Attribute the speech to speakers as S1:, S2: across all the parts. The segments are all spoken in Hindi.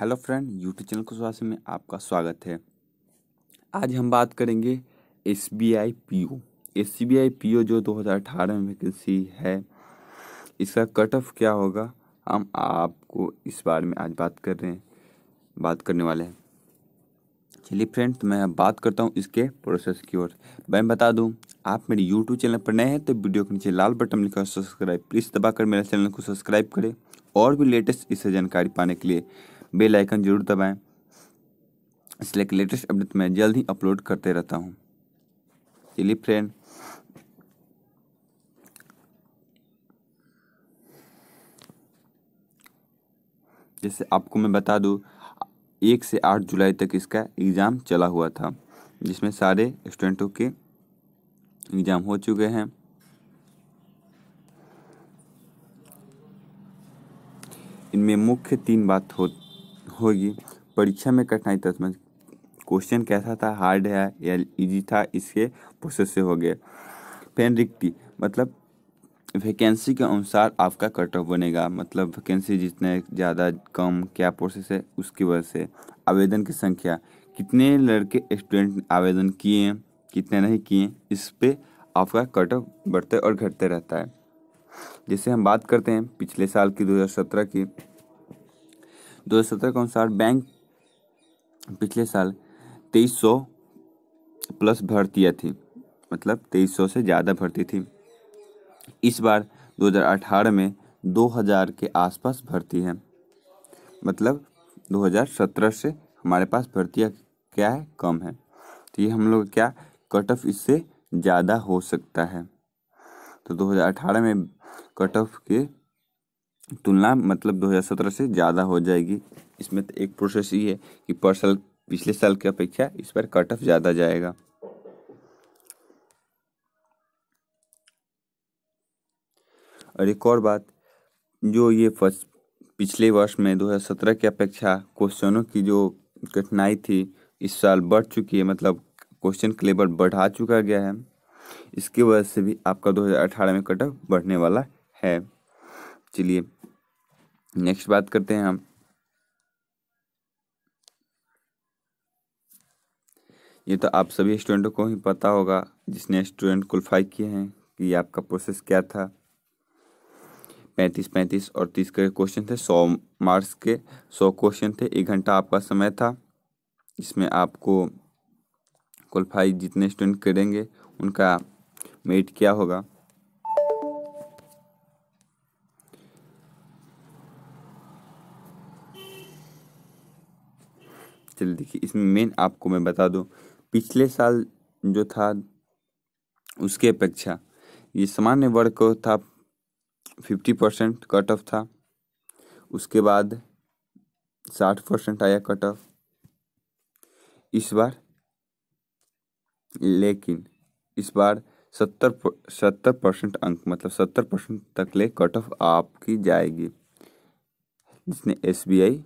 S1: हेलो फ्रेंड यूट्यूब चैनल को स्वास्थ्य में आपका स्वागत है आज हम बात करेंगे S B I P O S B I P O जो दो हज़ार अठारह में वैकेंसी है इसका कट ऑफ क्या होगा हम आपको इस बारे में आज बात कर रहे हैं बात करने वाले हैं चलिए फ्रेंड तो मैं बात करता हूँ इसके प्रोसेस की ओर मैं बता दूँ आप मेरे यूट्यूब चैनल पर नए हैं तो वीडियो के नीचे लाल बटन लिखा सब्सक्राइब प्लीज़ दबाकर मेरे चैनल को सब्सक्राइब करें और भी लेटेस्ट इससे जानकारी पाने के लिए बेल आइकन जरूर दबाएं इसलिए कि लेटेस्ट अपडेट मैं जल्द ही अपलोड करते रहता हूँ चलिए फ्रेंड जैसे आपको मैं बता दूँ एक से आठ जुलाई तक इसका एग्ज़ाम चला हुआ था जिसमें सारे स्टूडेंटों के एग्ज़ाम हो चुके हैं इनमें मुख्य तीन बात हो होगी परीक्षा में कठिनाई तत्व क्वेश्चन कैसा था हार्ड है या इजी था इसके प्रोसेस से हो गए पेनरिक्टी मतलब वैकेंसी के अनुसार आपका कट ऑफ बनेगा मतलब वैकेंसी जितने ज़्यादा कम क्या प्रोसेस है उसकी वजह से आवेदन की संख्या कितने लड़के स्टूडेंट आवेदन किए हैं कितने नहीं किए इस पर आपका कट ऑफ बढ़ते और घटते रहता है जैसे हम बात करते हैं पिछले साल की 2017 की दो के अनुसार बैंक पिछले साल तेईस सौ प्लस भर्तियाँ थी मतलब तेईस सौ से ज़्यादा भर्ती थी इस बार 2018 में 2000 के आसपास भर्ती है मतलब 2017 से हमारे पास भर्तियाँ क्या है कम है तो ये हम लोग क्या कट ऑफ इससे ज़्यादा हो सकता है तो 2018 में कट ऑफ के तुलना मतलब 2017 से ज़्यादा हो जाएगी इसमें तो एक प्रोसेस ये है कि पर साल पिछले साल की अपेक्षा इस बार कट ऑफ ज़्यादा जाएगा और एक और बात जो ये फर्स्ट पिछले वर्ष में 2017 की अपेक्षा क्वेश्चनों की जो कठिनाई थी इस साल बढ़ चुकी है मतलब क्वेश्चन क्लेबर बढ़ा चुका गया है इसकी वजह से भी आपका 2018 में कट ऑफ बढ़ने वाला है चलिए नेक्स्ट बात करते हैं हम ये तो आप सभी स्टूडेंटों को ही पता होगा जिसने स्टूडेंट क्वालिफाई किए हैं कि आपका प्रोसेस क्या था पैंतीस पैंतीस और तीस के क्वेश्चन थे सौ मार्क्स के सौ क्वेश्चन थे एक घंटा आपका समय था इसमें आपको क्वालिफाई जितने स्टूडेंट करेंगे उनका मेट क्या होगा चलिए देखिए इसमें मेन आपको मैं बता दूँ पिछले साल जो था उसके अपेक्षा ये सामान्य वर्ग को था फिफ्टी परसेंट कट ऑफ था उसके बाद साठ परसेंट आया कट ऑफ इस बार लेकिन इस बार सत्तर सत्तर परसेंट अंक मतलब सत्तर परसेंट तक ले कट ऑफ आपकी जाएगी जिसने एसबीआई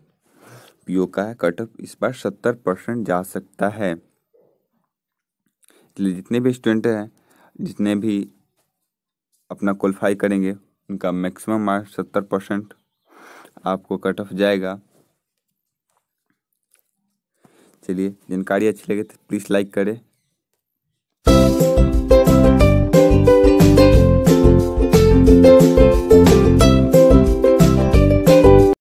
S1: पीओ का कट ऑफ इस बार सत्तर परसेंट जा सकता है इसलिए जितने भी स्टूडेंट हैं जितने भी अपना क्वालिफाई करेंगे उनका मैक्सिमम मार्क सत्तर परसेंट आपको कट ऑफ जाएगा चलिए जानकारी अच्छी लगे तो प्लीज़ लाइक करें